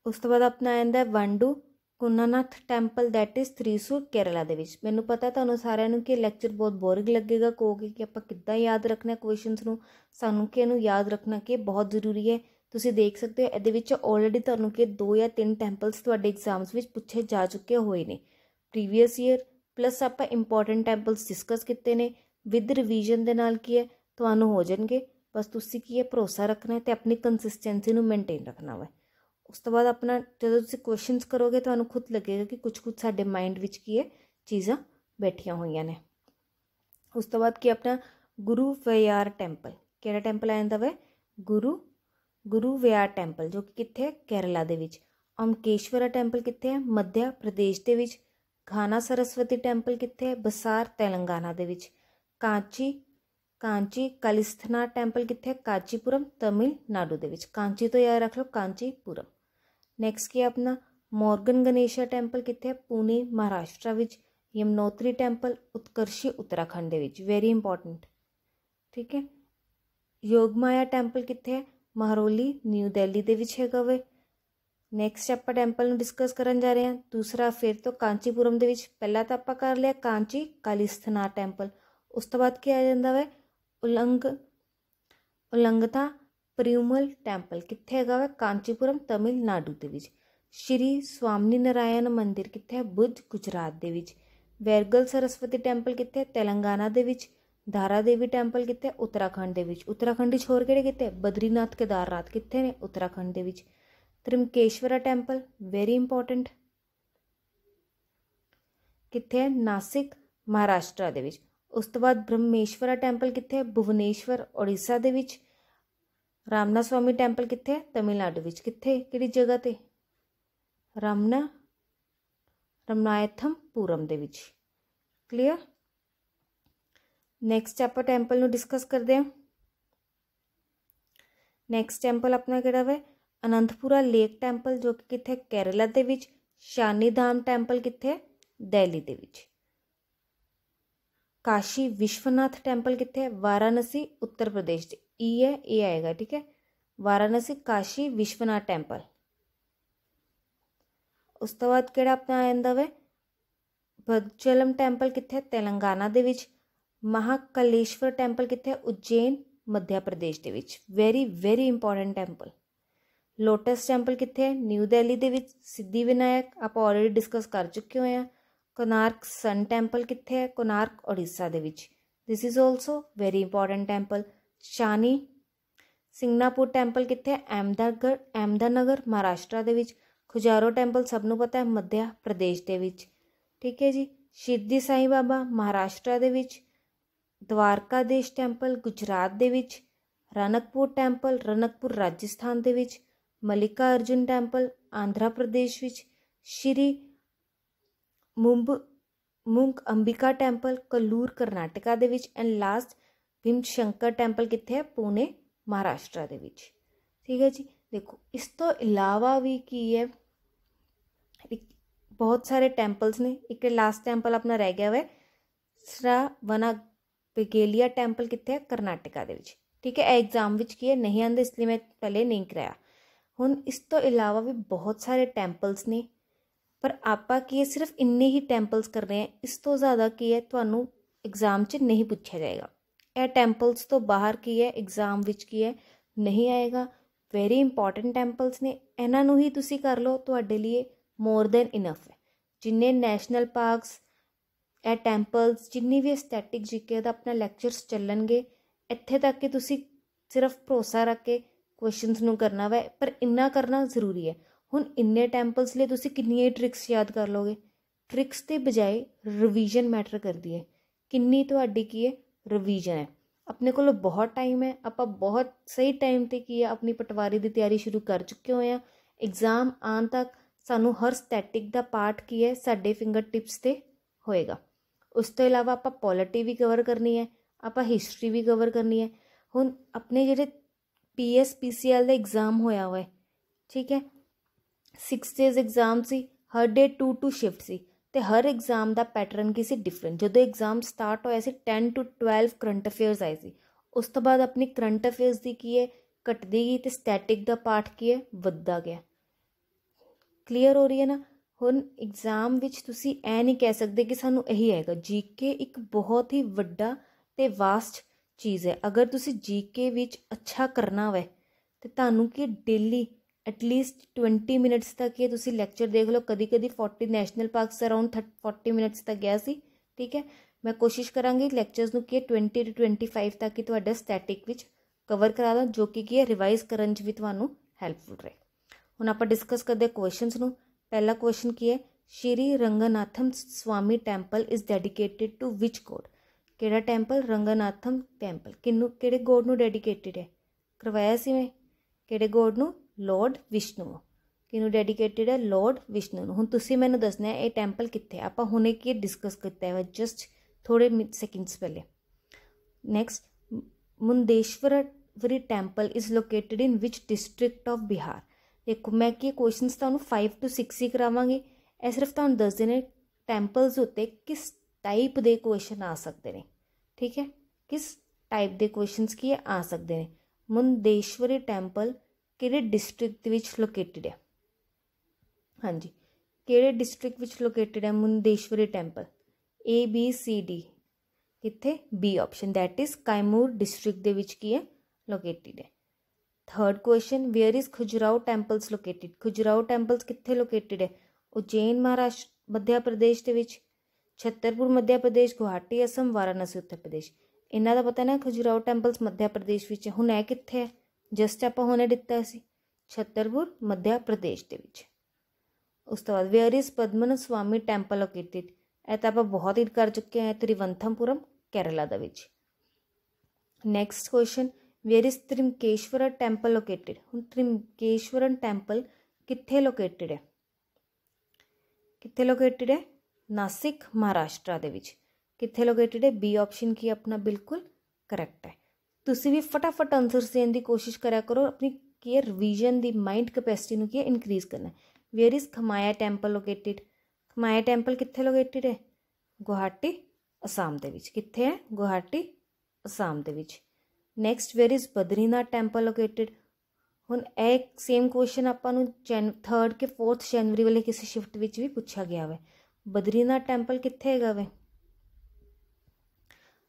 ਉਸ ਤੋਂ ਬਾਅਦ ਆਪਣਾ ਆਂਦਾ ਵੰਡੂ ਕੁਨਾਨਾਥ temple that is Thrissur Kerala ਦੇ ਵਿੱਚ ਮੈਨੂੰ ਪਤਾ ਤੁਹਾਨੂੰ ਸਾਰਿਆਂ ਨੂੰ ਕਿ ਲੈਕਚਰ ਬਹੁਤ ਬੋਰਿੰਗ ਲੱਗੇਗਾ ਕਹੋਗੇ ਕਿ ਆਪਾਂ ਕਿੱਦਾਂ ਯਾਦ ਰੱਖਣਾ ਕੁਐਸਚਨਸ ਨੂੰ ਸਾਨੂੰ ਕਿ ਇਹਨੂੰ ਯਾਦ ਰੱਖਣਾ ਕਿ ਬਹੁਤ ਜ਼ਰੂਰੀ ਹੈ ਤੁਸੀਂ ਦੇਖ ਸਕਦੇ ਹੋ ਇਹਦੇ ਵਿੱਚ ਆਲਰੇਡੀ ਤੁਹਾਨੂੰ ਕਿ ਦੋ ਜਾਂ ਤਿੰਨ ਟੈਂਪਲਸ ਤੁਹਾਡੇ ਐਗਜ਼ਾਮਸ ਵਿੱਚ ਪੁੱਛੇ ਜਾ ਚੁੱਕੇ ਹੋਏ ਨੇ ਪ੍ਰੀਵੀਅਸ ਈਅਰ ਪਲੱਸ ਆਪਾਂ ਇੰਪੋਰਟੈਂਟ ਟੈਂਪਲਸ ਡਿਸਕਸ ਕੀਤੇ ਨੇ ਵਿਦ ਰਿਵੀਜ਼ਨ ਦੇ ਨਾਲ ਕੀ ਹੈ ਤੁਹਾਨੂੰ ਹੋ ਜਾਣਗੇ ਬਸ ਤੁਸੀਂ ਕੀ ਹੈ ਭਰੋਸਾ ਰੱਖਣਾ ਹੈ ਤੇ ਆਪਣੀ ਕੰਸਿਸਟੈਂਸੀ ਨੂੰ ਮੇਨਟੇਨ ਰੱਖਣਾ ਹੈ ਉਸ ਤੋਂ ਬਾਅਦ ਆਪਣਾ ਜਦੋਂ ਤੁਸੀਂ ਕੁਐਸਚਨਸ ਕਰੋਗੇ ਤੁਹਾਨੂੰ ਖੁਦ ਲੱਗੇਗਾ ਕਿ ਕੁਝ ਕੁਝ ਸਾਡੇ ਮਾਈਂਡ ਵਿੱਚ ਕੀ ਹੈ ਚੀਜ਼ਾਂ ਬੈਠੀਆਂ ਹੋਈਆਂ ਨੇ ਉਸ ਤੋਂ ਬਾਅਦ ਕੀ ਆਪਣਾ ਗੁਰੂ ਵਿਆਰ ਟੈਂਪਲ ਕਿਹੜਾ ਟੈਂਪਲ ਆ ਜਾਂਦਾ ਵੇ ਗੁਰੂ ਗੁਰੂ ਵਿਆਰ ਟੈਂਪਲ ਜੋ ਕਿ ਕਿੱਥੇ ਹੈ ਕੇਰਲਾ ਦੇ ਵਿੱਚ ਓਮਕੇਸ਼ਵਰਾ ਟੈਂਪਲ ਕਿੱਥੇ ਹੈ ਮੱਧਿਆ ਪ੍ਰਦੇਸ਼ ਦੇ ਵਿੱਚ ਖਾਨਾ ਸਰਸਵਤੀ ਟੈਂਪਲ ਕਿੱਥੇ ਹੈ ਬਸਾਰ ਤੇਲੰਗਾਨਾ ਦੇ ਵਿੱਚ ਕਾਂਚੀ ਕਾਂਚੀ ਕਲਿਸਥਨਾ ਟੈਂਪਲ ਕਿੱਥੇ ਕਾਂਚੀਪੁਰਮ ਤਮਿਲਨਾਡੂ ਦੇ ਵਿੱਚ ਕਾਂਚੀ ਤੋਂ ਯਾਦ ਰੱਖ ਲਓ ਕਾਂਚੀਪੁਰਮ ਨੈਕਸਟ ਕੀ ਆਪਣਾ ਮੋਰਗਨ ਗਣੇਸ਼ਾ ਟੈਂਪਲ ਕਿੱਥੇ ਹੈ ਪੂਨੇ ਮਹਾਰਾਸ਼ਟਰ ਵਿੱਚ ਯਮਨੋਤਰੀ ਟੈਂਪਲ ਉਤਕਰਸ਼ੀ ਉੱਤਰਾਖੰਡ ਦੇ ਵਿੱਚ ਵੈਰੀ ਇੰਪੋਰਟੈਂਟ ਠੀਕ ਹੈ ਯੋਗਮਾਇਆ ਟੈਂਪਲ ਕਿੱਥੇ ਹੈ ਮਹਰੋਲੀ ਨਿਊ ਦਿੱਲੀ ਦੇ ਵਿੱਚ ਹੈਗਾ ਵੇ ਨੈਕਸਟ ਆਪਾਂ ਟੈਂਪਲ ਨੂੰ ਡਿਸਕਸ ਕਰਨ ਜਾ ਰਹੇ ਹਾਂ ਦੂਸਰਾ ਫਿਰ ਤੋਂ ਕਾਂਚੀਪੁਰਮ ਦੇ ਵਿੱਚ ਪਹਿਲਾਂ ਤਾਂ ਆਪਾਂ ਕਰ ਲਿਆ ਕਾਂਚੀ ਕਲਿਸਥਨਾ ਟੈਂਪਲ ਉਸ ਤੋਂ ਬਾਅਦ ਕੀ ਆ ਜਾਂਦਾ ਵੇ ਉਲੰਗ ਉਲੰਗਤਾ ਪ੍ਰਿਯਮਲ ਟੈਂਪਲ ਕਿੱਥੇ ਹੈਗਾ ਵਾ ਕਾਂਚੀਪੁਰਮ ਤਾਮਿਲਨਾਡੂ ਦੇ ਵਿੱਚ ਸ਼੍ਰੀ ਸਵਾਮਨੀ ਨਾਰਾਇਣ ਮੰਦਿਰ ਕਿੱਥੇ ਹੈ ਬੁੱਧ ਗੁਜਰਾਤ ਦੇ ਵਿੱਚ ਵੈਰਗਲ ਸਰਸਵਤੀ ਟੈਂਪਲ ਕਿੱਥੇ ਹੈ ਤੇਲੰਗਾਨਾ ਦੇ ਵਿੱਚ ਧਾਰਾ ਦੇਵੀ ਟੈਂਪਲ ਕਿੱਥੇ ਹੈ ਉੱਤਰਾਖੰਡ ਦੇ ਵਿੱਚ ਉੱਤਰਾਖੰਡ ਵਿੱਚ ਹੋਰ ਕਿਹੜੇ ਕਿੱਥੇ ਬਦਰੀਨਾਥ ਕੇਦਾਰਨਾਥ ਕਿੱਥੇ ਨੇ ਉੱਤਰਾਖੰਡ ਦੇ ਵਿੱਚ ਤ੍ਰਿਮਕੇਸ਼ਵਰਾ ਟੈਂਪਲ ਵੈਰੀ ਇੰਪੋਰਟੈਂਟ ਕਿੱਥੇ ਹੈ ਨਾਸਿਕ ਮਹਾਰਾਸ਼ਟਰ ਦੇ ਵਿੱਚ उस तो बाद ब्रह्मेश्वरा टैंपल कितने भुवनेश्वर उड़ीसा के रामना स्वामी टैंपल कितने तमिलनाडु कितने कि जगह पर रामना रमनायथम पूरम के क्लीयर नैक्सट आप टैंपल डिस्कस कर हैं नैक्सट टैंपल अपना कि अनंतपुरा लेक टैंपल जो कि कितने केरला के शानी धाम टैंपल कितने दहली के काशी विश्वनाथ टैंपल कितने है वाराणसी उत्तर प्रदेश ई है ए आएगा ठीक है वाराणसी काशी विश्वनाथ टैंपल उस तो बाद कि अपना आंदा वे भदचलम टेंपल कितने है तेलंगाना दे महाकालेश्वर टेंपल कितने है उज्जैन मध्य प्रदेश के very very important temple lotus temple कितने है न्यू दिल्ली के सिद्धि विनायक आप ऑलरेडी डिस्कस कर चुके हो ਕੋਨਾਰਕ ਸਨ ਟੈਂਪਲ ਕਿੱਥੇ ਹੈ ਕੋਨਾਰਕ ਓਡੀਸ਼ਾ ਦੇ ਵਿੱਚ this is also very important temple Shani Shingnapur temple ਕਿੱਥੇ ਹੈ ਅਹਿਮਦਾਗੜ ਅਹਿਮਦਾਨਗਰ ਮਹਾਰਾਸ਼ਟਰ ਦੇ ਵਿੱਚ ਖੁਜਾਰੋ ਟੈਂਪਲ ਸਭ ਨੂੰ ਪਤਾ ਹੈ ਮੱਧਿਆ ਪ੍ਰਦੇਸ਼ ਦੇ ਵਿੱਚ ਠੀਕ ਹੈ ਜੀ ਸ਼ਿਰਦੀ ਸਾਈਂ ਬਾਬਾ ਮਹਾਰਾਸ਼ਟਰ ਦੇ ਵਿੱਚ ਦਵਾਰਕਾ ਦੇਸ਼ ਟੈਂਪਲ ਗੁਜਰਾਤ ਦੇ ਵਿੱਚ ਰਣਕਪੁਰ ਟੈਂਪਲ ਰਣਕਪੁਰ ਰਾਜਸਥਾਨ ਦੇ ਵਿੱਚ ਮਲਿਕਾ ਅਰਜੁਨ ਟੈਂਪਲ ਆਂਧਰਾ ਪ੍ਰਦੇਸ਼ ਵਿੱਚ ਸ਼੍ਰੀ ਮੁੰਬ ਮੁੰਕ ਅੰਬਿਕਾ ਟੈਂਪਲ ਕਲੂਰ ਕਰਨਾਟਕਾ ਦੇ ਵਿੱਚ and last Bhimashankar temple ਕਿੱਥੇ ਹੈ ਪੂਨੇ ਮਹਾਰਾਸ਼ਟਰ ਦੇ ਵਿੱਚ ਠੀਕ ਹੈ ਜੀ ਦੇਖੋ ਇਸ ਤੋਂ ਇਲਾਵਾ ਵੀ ਕੀ ਹੈ ਬਹੁਤ ਸਾਰੇ ਟੈਂਪਲਸ ਨੇ ਇੱਕ ਲਾਸਟ ਟੈਂਪਲ ਆਪਣਾ ਰਹਿ ਗਿਆ ਹੋਇਆ ਸਰਾਵਨਾ ਬਿਗੇਲੀਆ ਟੈਂਪਲ ਕਿੱਥੇ ਹੈ ਕਰਨਾਟਕਾ ਦੇ ਵਿੱਚ ਠੀਕ ਹੈ ਇਹ ਐਗਜ਼ਾਮ ਵਿੱਚ ਕੀ ਹੈ ਨਹੀਂ ਆਂਦਾ ਇਸ ਲਈ ਮੈਂ ਪਹਿਲੇ ਨਹੀਂ ਕਰਾਇਆ ਹੁਣ ਇਸ ਤੋਂ ਇਲਾਵਾ ਵੀ ਬਹੁਤ ਸਾਰੇ ਟੈਂਪਲਸ ਨੇ ਪਰ ਆਪਾਂ ਕੀ ਸਿਰਫ ਇੰਨੇ ਹੀ ਟੈਂਪਲਸ ਕਰ ਰਹੇ ਹਾਂ ਇਸ ਤੋਂ ਜ਼ਿਆਦਾ ਕੀ ਹੈ ਤੁਹਾਨੂੰ ਐਗਜ਼ਾਮ 'ਚ ਨਹੀਂ ਪੁੱਛਿਆ ਜਾਏਗਾ ਇਹ ਟੈਂਪਲਸ ਤੋਂ ਬਾਹਰ ਕੀ ਹੈ ਐਗਜ਼ਾਮ ਵਿੱਚ ਕੀ ਹੈ ਨਹੀਂ ਆਏਗਾ ਵੈਰੀ ਇੰਪੋਰਟੈਂਟ ਟੈਂਪਲਸ ਨੇ ਇਹਨਾਂ ਨੂੰ ਹੀ ਤੁਸੀਂ ਕਰ ਲਓ ਤੁਹਾਡੇ ਲਈ ਮੋਰ ਦੈਨ ਇਨਫ ਹੈ ਜਿੰਨੇ ਨੈਸ਼ਨਲ ਪਾਰਕਸ ਇਹ ਟੈਂਪਲਸ ਜਿੰਨੀ ਵੀ ਐਸਥੈਟਿਕ ਜੀਕੇ ਦਾ ਆਪਣਾ ਲੈਕਚਰਸ ਚੱਲਣਗੇ ਇੱਥੇ ਤੱਕ ਕਿ ਤੁਸੀਂ ਸਿਰਫ ਭਰੋਸਾ ਰੱਖ ਕੇ ਕੁਐਸਚਨਸ ਨੂੰ ਕਰਨਾ ਵੈ ਪਰ ਇੰਨਾ ਕਰਨਾ ਜ਼ਰੂਰੀ ਹੈ ਹੁਣ ਇੰਨੇ ਟੈਂਪਲਸ ਲਈ ਤੁਸੀਂ ਕਿੰਨੀਆਂ ਟ੍ਰਿਕਸ ਯਾਦ ਕਰ ਲੋਗੇ ਟ੍ਰਿਕਸ ਤੇ ਬਜਾਏ ਰਿਵੀਜ਼ਨ ਮੈਟਰ ਕਰਦੀ ਹੈ ਕਿੰਨੀ ਤੁਹਾਡੀ ਕੀ ਹੈ ਰਿਵੀਜ਼ਨ ਹੈ ਆਪਣੇ ਕੋਲ ਬਹੁਤ ਟਾਈਮ ਹੈ ਆਪਾਂ ਬਹੁਤ ਸਹੀ ਟਾਈਮ ਤੇ ਕੀ ਹੈ ਆਪਣੀ ਪਟਵਾਰੀ ਦੀ ਤਿਆਰੀ ਸ਼ੁਰੂ ਕਰ ਚੁੱਕੇ ਹੋਏ ਆ ਐਗਜ਼ਾਮ ਆਨ ਤੱਕ ਸਾਨੂੰ ਹਰ ਸਟੈਟਿਕ ਦਾ ਪਾਰਟ ਕੀ ਹੈ ਸਾਡੇ ਫਿੰਗਰ ਟਿਪਸ ਤੇ ਹੋਏਗਾ ਉਸ ਤੋਂ ਇਲਾਵਾ ਆਪਾਂ ਪੋਲਿਟੀ ਵੀ ਕਵਰ ਕਰਨੀ ਹੈ ਆਪਾਂ ਹਿਸਟਰੀ ਵੀ ਕਵਰ ਕਰਨੀ ਹੈ ਹੁਣ ਆਪਣੇ ਜਿਹੜੇ ਪੀਐਸਪੀਸੀਐਲ ਦਾ ਐਗਜ਼ਾਮ ਹੋਇਆ ਹੋਇਆ ਠੀਕ ਹੈ 6 ਡੇਜ਼ ਐਗਜ਼ਾਮ ਸੀ ਹਰ ਡੇ 2 ਟੂ ਸ਼ਿਫਟ ਸੀ ਤੇ ਹਰ ਐਗਜ਼ਾਮ ਦਾ ਪੈਟਰਨ ਕੀ ਸੀ ਡਿਫਰੈਂਟ ਜਦੋਂ ਐਗਜ਼ਾਮ ਸਟਾਰਟ ਹੋਇਆ ਸੀ 10 ਟੂ 12 ਕਰੰਟ ਅਫੇਅਰਸ ਆਏ ਸੀ ਉਸ ਤੋਂ ਬਾਅਦ ਆਪਣੀ ਕਰੰਟ ਅਫੇਅਰਸ ਦੀ ਕੀ ਹੈ ਘਟਦੀ ਗਈ ਤੇ ਸਟੈਟਿਕ ਦਾ ਪਾਰਟ ਕੀ ਹੈ ਵੱਧਦਾ ਗਿਆ ਕਲੀਅਰ ਹੋ ਰਹੀ ਹੈ ਨਾ ਹੁਣ ਐਗਜ਼ਾਮ ਵਿੱਚ ਤੁਸੀਂ ਐ ਨਹੀਂ ਕਹਿ ਸਕਦੇ ਕਿ ਸਾਨੂੰ ਇਹੀ ਆਏਗਾ ਜੀਕੇ ਇੱਕ ਬਹੁਤ ਹੀ ਵੱਡਾ ਤੇ ਵਾਸਟ ਚੀਜ਼ ਹੈ ਅਗਰ ਤੁਸੀਂ ਜੀਕੇ ਵਿੱਚ ਅੱਛਾ ਕਰਨਾ ਹੋਵੇ ਤੇ ਤੁਹਾਨੂੰ ਕੀ ਡੇਲੀ ਐਟਲੀਸਟ 20 ਮਿੰਟਸ ਤੱਕ ਇਹ ਤੁਸੀਂ ਲੈਕਚਰ ਦੇਖ ਲਓ ਕਦੀ ਕਦੀ 40 ਨੈਸ਼ਨਲ ਪਾਰਕਸ ਅਰਾਊਂਡ 40 ਮਿੰਟਸ ਤੱਕ ਗਿਆ ਸੀ ਠੀਕ ਹੈ ਮੈਂ ਕੋਸ਼ਿਸ਼ ਕਰਾਂਗੀ ਲੈਕਚਰਸ ਨੂੰ ਕਿ 20 ਟੂ 25 ਤੱਕ ਹੀ ਤੁਹਾਡਾ ਸਟੈਟਿਕ ਵਿੱਚ ਕਵਰ ਕਰਾ ਦਾਂ ਜੋ ਕਿ ਕੀ ਹੈ ਰਿਵਾਈਜ਼ ਕਰਨ 'ਚ ਵੀ ਤੁਹਾਨੂੰ ਹੈਲਪਫੁਲ ਰਹੇ ਹੁਣ ਆਪਾਂ ਡਿਸਕਸ ਕਰਦੇ ਕੁਐਸਚਨਸ ਨੂੰ ਪਹਿਲਾ ਕੁਐਸਚਨ ਕੀ ਹੈ Shri Ranganatham Swami temple is dedicated to which god ਕਿਹੜਾ ਟੈਂਪਲ ਰੰਗਨਾਥਮ ਟੈਂਪਲ ਕਿਨੂੰ ਕਿਹੜੇ ਗੋਡ ਨੂੰ ਡੈਡੀਕੇਟਿਡ ਹੈ ਕਰਵਾਇਆ ਸੀ ਮੈਂ ਕਿਹੜੇ ਗੋਡ ਨੂੰ ਲਾਰਡ ਵਿਸ਼ਨੂੰ ਕਿਨੂੰ ਡੈਡੀਕੇਟਿਡ ਹੈ ਲਾਰਡ ਵਿਸ਼ਨੂੰ ਨੂੰ ਹੁਣ ਤੁਸੀਂ ਮੈਨੂੰ ਦੱਸਣਾ ਹੈ ਇਹ ਟੈਂਪਲ ਕਿੱਥੇ ਆਪਾਂ ਹੁਣੇ ਕੀ ਡਿਸਕਸ ਕੀਤਾ ਹੈ ਜਸਟ ਥੋੜੇ ਮਿੰਟ ਸੈਕਿੰਡਸ ਪਹਿਲੇ ਨੈਕਸਟ ਵਰੀ temple is located in which district of Bihar ਦੇਖੋ ਮੈਂ ਕੀ ਕੁਐਸਚਨਸ ਤੁਹਾਨੂੰ 5 ਤੋਂ 6 ਹੀ ਕਰਾਵਾਂਗੇ ਇਹ ਸਿਰਫ ਤੁਹਾਨੂੰ ਦੱਸ ਦੇਣੇ ਟੈਂਪਲਸ ਉੱਤੇ ਕਿਸ ਟਾਈਪ ਦੇ ਕੁਐਸਚਨ ਆ ਸਕਦੇ ਨੇ ਠੀਕ ਹੈ ਕਿਸ ਟਾਈਪ ਦੇ ਕੁਐਸਚਨਸ ਕੀ ਆ ਸਕਦੇ ਨੇ ਮੁੰਦੇਸ਼ਵਰੀ ਟੈਂਪਲ ਕਿਹੜੇ ਡਿਸਟ੍ਰਿਕਟ ਵਿੱਚ ਲੋਕੇਟਿਡ ਹੈ ਹਾਂਜੀ ਕਿਹੜੇ ਡਿਸਟ੍ਰਿਕਟ ਵਿੱਚ ਲੋਕੇਟਿਡ ਹੈ Mundeshwari temple A B C D ਕਿੱਥੇ B option that is Kaimur district ਦੇ ਵਿੱਚ ਕੀ ਹੈ ਲੋਕੇਟਿਡ ਹੈ third question where is Khajuraho temples located Khajuraho temples ਕਿੱਥੇ ਲੋਕੇਟਿਡ ਹੈ ਉਜੈਨ ਮਹਾਰਾਸ਼ਟਰ ਮੱਧਿਆ ਪ੍ਰਦੇਸ਼ ਦੇ ਵਿੱਚ ਛੱਤਰਪੁਰ ਮੱਧਿਆ ਪ੍ਰਦੇਸ਼ ਗੁਹਾਟੀ ਅਸਮ ਵਾਰਾਣਸੀ ਉੱਤਰ ਪ੍ਰਦੇਸ਼ ਇਹਨਾਂ ਦਾ ਪਤਾ ਨਾ ਖੁਜਰਾਓ ਟੈਂਪਲਸ ਮੱਧਿਆ ਪ੍ਰਦੇਸ਼ ਵਿੱਚ ਹੁਣ ਹੈ ਕਿੱਥੇ ਹੈ ਜਸਟ ਆਪਾਂ ਹੁਣੇ ਦਿੱਤਾ ਸੀ ਛਤਰਪੁਰ ਮੱਧ ਪ੍ਰਦੇਸ਼ ਦੇ ਵਿੱਚ ਉਸ ਤੋਂ ਬਾਅਦ where is ਪਦਮਨ Swami temple located ਇਹ ਤਾਂ ਆਪਾਂ ਬਹੁਤ ਹੀ ਕਰ ਚੁੱਕੇ ਹਾਂ ਤ੍ਰਿਵੰਥਮਪੁਰਮ ਕੇਰਲਾ ਦੇ ਵਿੱਚ next question where is Trimbakeshwar temple located ਹੁਣ ਤ੍ਰਿਮਕੇਸ਼ਵਰਨ ਟੈਂਪਲ ਕਿੱਥੇ ਲੋਕੇਟਿਡ ਹੈ ਕਿੱਥੇ ਲੋਕੇਟਿਡ ਹੈ ਨਾਸਿਕ ਮਹਾਰਾਸ਼ਟਰ ਦੇ ਵਿੱਚ ਕਿੱਥੇ ਲੋਕੇਟਿਡ ਹੈ ਬੀ ਆਪਸ਼ਨ ਕੀ ਆਪਣਾ ਬਿਲਕੁਲ ਕਰੈਕਟ ਹੈ ਤੁਸੀਂ ਵੀ ਫਟਾਫਟ ਆਨਸਰਸ ਦੇਣ ਦੀ ਕੋਸ਼ਿਸ਼ ਕਰਿਆ ਕਰੋ ਆਪਣੀ ਕੇਅਰ ਰਿਵੀਜ਼ਨ ਦੀ ਮਾਈਂਡ ਕੈਪੈਸਿਟੀ ਨੂੰ ਕੀ ਇਨਕਰੀਜ਼ ਕਰਨਾ where is Kamakhya temple located Kamakhya temple ਕਿੱਥੇ ਲੋਕੇਟਿਡ ਹੈ ਗੁਹਾਟੀ ਅਸਾਮ ਦੇ ਵਿੱਚ ਕਿੱਥੇ ਹੈ ਗੁਹਾਟੀ ਅਸਾਮ ਦੇ ਵਿੱਚ next where is Badrinath temple located ਹੁਣ ਇਹ ਸੇਮ ਕੁਐਸਚਨ ਆਪਾਂ ਨੂੰ 3rd ਕੇ 4th ਜਨਵਰੀ ਵਾਲੇ ਕਿਸੇ ਸ਼ਿਫਟ ਵਿੱਚ ਵੀ ਪੁੱਛਿਆ ਗਿਆ ਹੋਵੇ ਬਦਰੀਨਾ ਟੈਂਪਲ ਕਿੱਥੇ ਹੈਗਾ ਵੇ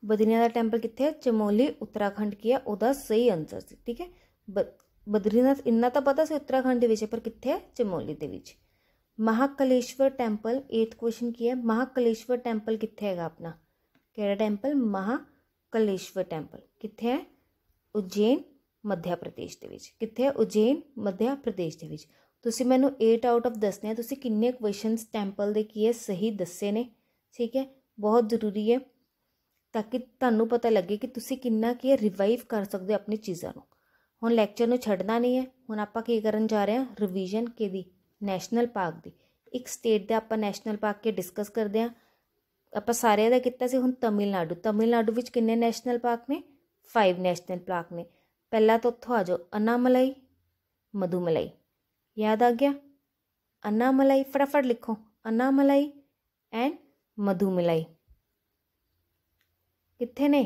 बद्रीनाथ टेम्पल किथे है ਚਮੋਲੀ उत्तराखंड ਕੀ ਹੈ ਉਹਦਾ ਸਹੀ ਆਨਸਰ ਸੀ ਠੀਕ ਹੈ ਬਦਰੀਨਾਥ ਇੰਨਾ ਤਾਂ ਪਤਾ ਸੀ ਉੱਤਰਾਖੰਡ ਦੇ ਵਿੱਚ ਪਰ ਕਿੱਥੇ ਹੈ ਚਮੋਲੀ ਦੇ ਵਿੱਚ ਮਹਾਕਲੇਸ਼ਵਰ ਟੈਂਪਲ 8th ਕੁਐਸਚਨ ਕੀ ਹੈ ਮਹਾਕਲੇਸ਼ਵਰ ਟੈਂਪਲ ਕਿੱਥੇ ਹੈਗਾ ਆਪਣਾ ਕਿਹੜਾ ਟੈਂਪਲ ਮਹਾਕਲੇਸ਼ਵਰ ਟੈਂਪਲ ਕਿੱਥੇ ਹੈ ਉਜੈਨ ਮੱਧਿਆ ਪ੍ਰਦੇਸ਼ ਦੇ ਵਿੱਚ ਕਿੱਥੇ ਹੈ ਉਜੈਨ ਮੱਧਿਆ ਪ੍ਰਦੇਸ਼ ਦੇ ਵਿੱਚ ਤੁਸੀਂ ਮੈਨੂੰ 8 ਆਊਟ ਆਫ 10 ਨੇ ਤੁਸੀਂ ਕਿੰਨੇ ਕੁਐਸਚਨਸ ਟੈਂਪਲ ਦੇ ਕੀ ਹੈ ਸਹੀ ਦੱਸੇ ਨੇ ਠੀਕ ਹੈ ਬਹੁਤ ਜ਼ਰੂਰੀ ਹੈ ਤਾਂ ਕਿ ਤੁਹਾਨੂੰ ਪਤਾ ਲੱਗੇ ਕਿ ਤੁਸੀਂ ਕਿੰਨਾ ਕੀ ਰਿਵਾਈਵ ਕਰ ਸਕਦੇ ਹੋ ਆਪਣੀ ਚੀਜ਼ਾਂ ਨੂੰ ਹੁਣ ਲੈਕਚਰ ਨੂੰ ਛੱਡਣਾ ਨਹੀਂ ਹੈ ਹੁਣ ਆਪਾਂ ਕੀ ਕਰਨ ਜਾ ਰਹੇ ਹਾਂ ਰਿਵੀਜ਼ਨ ਦੀ ਨੈਸ਼ਨਲ ਪਾਰਕ ਦੀ ਇੱਕ ਸਟੇਟ ਦੇ ਆਪਾਂ ਨੈਸ਼ਨਲ ਪਾਰਕ ਕੇ ਡਿਸਕਸ ਕਰਦੇ ਹਾਂ ਆਪਾਂ ਸਾਰਿਆਂ ਦਾ ਕੀਤਾ ਸੀ ਹੁਣ ਤਮਿਲਨਾਡੂ ਤਮਿਲਨਾਡੂ ਵਿੱਚ ਕਿੰਨੇ ਨੈਸ਼ਨਲ ਪਾਰਕ ਨੇ 5 ਨੈਸ਼ਨਲ ਪਾਰਕ ਨੇ ਪਹਿਲਾ ਤਾਂ ਉੱਥੋਂ ਆ ਜਾਓ ਅਨਾਮਲਾਈ ਮਧੂਮਲਾਈ ਯਾਦ ਆ ਗਿਆ ਅਨਾਮਲਾਈ ਫਟਾਫਟ ਲਿਖੋ ਅਨਾਮਲਾਈ ਐਂਡ ਮਧੂਮਲਾਈ ਕਿੱਥੇ ਨੇ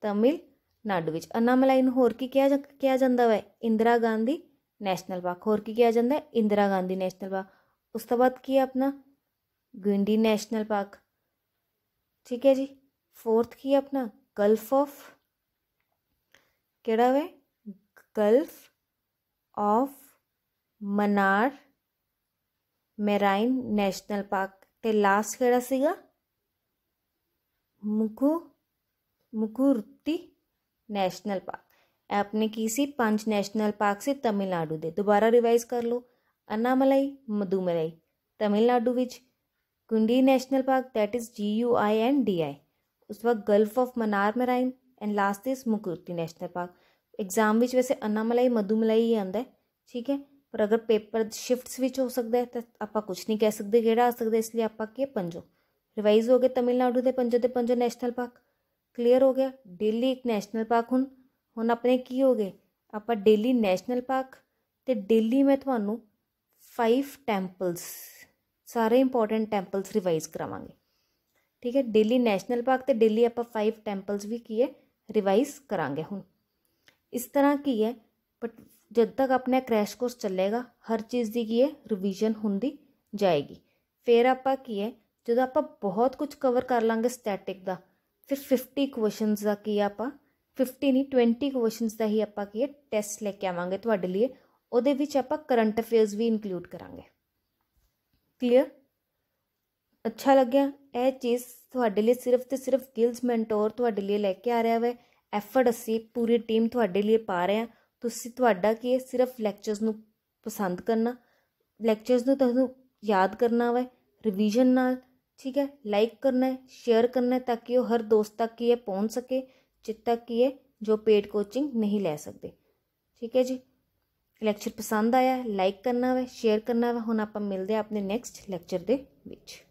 ਤਮਿਲ ਨਾਡੂ ਵਿੱਚ ਅਨਾਮਲਾਈ ਨੂੰ ਹੋਰ ਕੀ ਕਿਹਾ ਕਿਹਾ ਜਾਂਦਾ ਵੈ ਇੰਦਰਾ ਗਾਂਧੀ ਨੈਸ਼ਨਲ ਪਾਰਕ ਹੋਰ ਕੀ ਕਿਹਾ ਜਾਂਦਾ ਇੰਦਰਾ ਗਾਂਧੀ ਨੈਸ਼ਨਲ ਪਾਰਕ ਉਸ ਤੋਂ ਬਾਅਦ ਕੀ ਹੈ ਆਪਣਾ ਗੁੰਡੀ ਨੈਸ਼ਨਲ ਪਾਰਕ ਠੀਕ ਹੈ ਜੀ ਫੋਰਥ ਕੀ ਹੈ ਆਪਣਾ ਗਲਫ ਆਫ ਕਿਹੜਾ ਵੈ gulf of Mannar marine national park ਤੇ ਲਾਸਟ ਕਿਹੜਾ ਸੀਗਾ ਮੁਕੂ मुकुर्ति नेशनल पार्क आपने किसी ਪੰਜ ਨੈਸ਼ਨਲ ਪਾਰਕ से ਤਮਿਲਨਾਡੂ ਦੇ ਦੁਬਾਰਾ ਰਿਵਾਈਜ਼ ਕਰ ਲਓ ਅਨਾਮਲਾਈ ਮਦੂਮਲਾਈ ਤਮਿਲਨਾਡੂ ਵਿੱਚ Guindy national park that is G U I N D I ਉਸ ਵਕ gulf of Mannar marine and last ਇਸ ਮੁਗੁਰਤੀ ਨੈਸ਼ਨਲ ਪਾਰਕ ਐਗਜ਼ਾਮ ਵਿੱਚ ਵੈਸੇ ਅਨਾਮਲਾਈ ਮਦੂਮਲਾਈ ਹੀ ਆਉਂਦਾ ਠੀਕ ਹੈ ਪਰ ਅਗਰ ਪੇਪਰ ਸ਼ਿਫਟਸ ਵਿੱਚ ਹੋ ਸਕਦਾ ਹੈ ਤਾਂ ਆਪਾਂ ਕੁਝ ਨਹੀਂ ਕਹਿ ਸਕਦੇ ਕਿਹੜਾ ਆ ਸਕਦਾ ਇਸ ਲਈ ਆਪਾਂ ਕੀ ਪੰਜੋ ਰਿਵਾਈਜ਼ ਹੋ ਗਏ ਤਮਿਲਨਾਡੂ ਦੇ ਪੰਜੋ ਤੇ ਪੰਜੋ ਨੈਸ਼ਨਲ ਪਾਰਕ ਕਲੀਅਰ ਹੋ ਗਿਆ ਦਿੱਲੀ ਇੱਕ ਨੈਸ਼ਨਲ ਪਾਰਕ ਹੁਣ ਹੁਣ ਆਪਣੇ ਕੀ ਹੋ ਗਏ ਆਪਾਂ ਦਿੱਲੀ ਨੈਸ਼ਨਲ ਪਾਰਕ ਤੇ ਦਿੱਲੀ ਮੈਂ ਤੁਹਾਨੂੰ 5 ਟੈਂਪਲਸ ਸਾਰੇ ਇੰਪੋਰਟੈਂਟ ਟੈਂਪਲਸ ਰਿਵਾਈਜ਼ ਕਰਾਵਾਂਗੇ ਠੀਕ ਹੈ ਦਿੱਲੀ ਨੈਸ਼ਨਲ ਪਾਰਕ ਤੇ ਦਿੱਲੀ ਆਪਾਂ 5 ਟੈਂਪਲਸ ਵੀ ਕੀ ਹੈ ਰਿਵਾਈਜ਼ ਕਰਾਂਗੇ ਹੁਣ ਇਸ ਤਰ੍ਹਾਂ ਕੀ ਹੈ ਬਟ ਜਦ ਤੱਕ ਆਪਣਾ ਕ੍ਰੈਸ਼ ਕੋਰਸ ਚੱਲੇਗਾ ਹਰ ਚੀਜ਼ ਦੀ ਕੀ ਹੈ ਰਿਵੀਜ਼ਨ ਹੁੰਦੀ ਜਾਏਗੀ ਫਿਰ ਆਪਾਂ ਕੀ ਹੈ ਜਦੋਂ ਆਪਾਂ ਬਹੁਤ ਕੁਝ ਕਵਰ ਕਰ ਲਾਂਗੇ ਸਟੈਟਿਕ ਦਾ ਫਿਰ 50 ਕੁਐਸਚਨਸ ਦਾ ਕੀ ਆਪਾਂ 50 ਨਹੀਂ 20 ਕੁਐਸਚਨਸ ਦਾ ਹੀ ਆਪਾਂ ਕੀ ਟੈਸਟ ਲੈ ਕੇ ਆਵਾਂਗੇ ਤੁਹਾਡੇ ਲਈ ਉਹਦੇ ਵਿੱਚ ਆਪਾਂ ਕਰੰਟ ਅਫੇਅਰਸ ਵੀ ਇਨਕਲੂਡ ਕਰਾਂਗੇ ਕਲੀਅਰ ਅੱਛਾ ਲੱਗਿਆ ਇਹ ਚੀਜ਼ ਤੁਹਾਡੇ ਲਈ ਸਿਰਫ ਤੇ ਸਿਰਫ ਗਿਲਸ ਮੈਂਟੋਰ ਤੁਹਾਡੇ ਲਈ ਲੈ ਕੇ ਆ ਰਿਹਾ ਵੈ ਐਫਰਟ ਅਸੀਂ ਪੂਰੀ ਟੀਮ ਤੁਹਾਡੇ ਲਈ ਪਾ ਰਹੇ ਹਾਂ ਤੁਸੀਂ ਤੁਹਾਡਾ ਕੀ ਹੈ ਸਿਰਫ ਲੈਕਚਰਸ ਨੂੰ ਪਸੰਦ ਕਰਨਾ ਲੈਕਚਰਸ ਨੂੰ ਤੁਹਾਨੂੰ ਯਾਦ ਕਰਨਾ ਵਾ ਰਿਵੀਜ਼ਨ ਨਾਲ ਠੀਕ ਹੈ ਲਾਈਕ ਕਰਨਾ करना है शेयर करना है ताकि वो हर दोस्त तक ये पहुंच सके जितना कि ये ਜੋ ਪੇਡ ਕੋਚਿੰਗ ਨਹੀਂ ਲੈ ਸਕਦੇ ਠੀਕ ਹੈ ਜੀ ਲੈਕਚਰ ਪਸੰਦ ਆਇਆ ਲਾਈਕ ਕਰਨਾ ਵਾ ਸ਼ੇਅਰ ਕਰਨਾ ਵਾ ਹੁਣ ਆਪਾਂ ਮਿਲਦੇ ਆ ਆਪਣੇ ਨੈਕਸਟ ਲੈਕਚਰ ਦੇ ਵਿੱਚ